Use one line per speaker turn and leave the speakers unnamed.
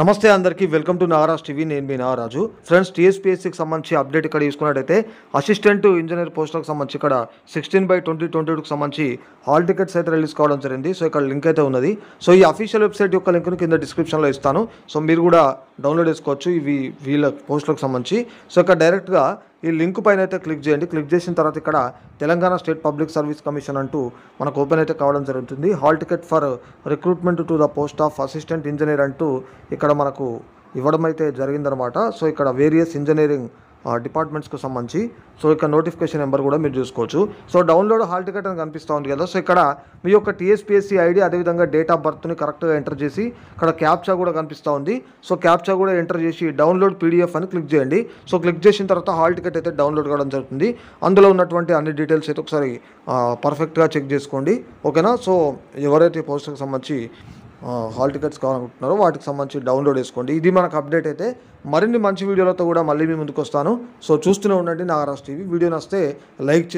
నమస్తే అందరికీ welcome to నారాజ్ TV నేను మీ నారాజు ఫ్రెండ్స్ టీఎస్పీఎస్సీకి సంబంధించి అప్డేట్ ఇక్కడ తీసుకున్నట్టయితే అసిస్టెంట్ ఇంజనీర్ పోస్టులకు సంబంధించి ఇక్కడ సిక్స్టీన్ బై ట్వంటీ ట్వంటీ టూకి సంబంధించి హాల్ టికెట్స్ అయితే రిలీజ్ కావడం జరిగింది సో ఇక్కడ లింక్ అయితే ఉన్నది సో ఈ అఫీషియల్ వెబ్సైట్ యొక్క లింక్ను కింద డిస్క్రిప్షన్లో ఇస్తాను సో మీరు కూడా డౌన్లోడ్ చేసుకోవచ్చు ఇవి వీళ్ళ పోస్టులకు సంబంధించి సో ఇక్కడ డైరెక్ట్గా ఈ లింక్ పైన అయితే క్లిక్ చేయండి క్లిక్ చేసిన తర్వాత ఇక్కడ Telangana state public service commission అంటూ మనకు ఓపెన్ అయితే కావడం జరుగుతుంది hall ticket for recruitment to the post of assistant engineer అంటూ ఇక్కడ మనకు ఇవ్వడం అయితే జరిగిందనమాట సో ఇక్కడ వేరియస్ ఇంజనీరింగ్ డిపార్ట్మెంట్స్కి సంబంధించి సో ఇక్కడ నోటిఫికేషన్ నెంబర్ కూడా మీరు చూసుకోవచ్చు సో డౌన్లోడ్ హాల్ టికెట్ అని కనిపిస్తూ ఉంది కదా సో ఇక్కడ మీ యొక్క టీఎస్పీఎస్సీ ఐడి అదేవిధంగా డేట్ ఆఫ్ బర్త్ని కరెక్ట్గా ఎంటర్ చేసి ఇక్కడ క్యాప్చా కూడా కనిపిస్తూ ఉంది సో క్యాప్చా కూడా ఎంటర్ చేసి డౌన్లోడ్ పీడిఎఫ్ అని క్లిక్ చేయండి సో క్లిక్ చేసిన తర్వాత హాల్ టికెట్ అయితే డౌన్లోడ్ కావడం జరుగుతుంది అందులో ఉన్నటువంటి అన్ని డీటెయిల్స్ అయితే ఒకసారి పర్ఫెక్ట్గా చెక్ చేసుకోండి ఓకేనా సో ఎవరైతే పోస్ట్కి సంబంధించి హాల్ టికెట్స్ కావాలనుకుంటున్నారో వాటికి సంబంధించి డౌన్లోడ్ చేసుకోండి ఇది మనకు అప్డేట్ అయితే మరిన్ని మంచి వీడియోలతో కూడా మళ్ళీ మీ ముందుకు వస్తాను సో చూస్తూనే ఉండండి నాగరాజ్ టీవీ వీడియో నస్తే లైక్ చేసి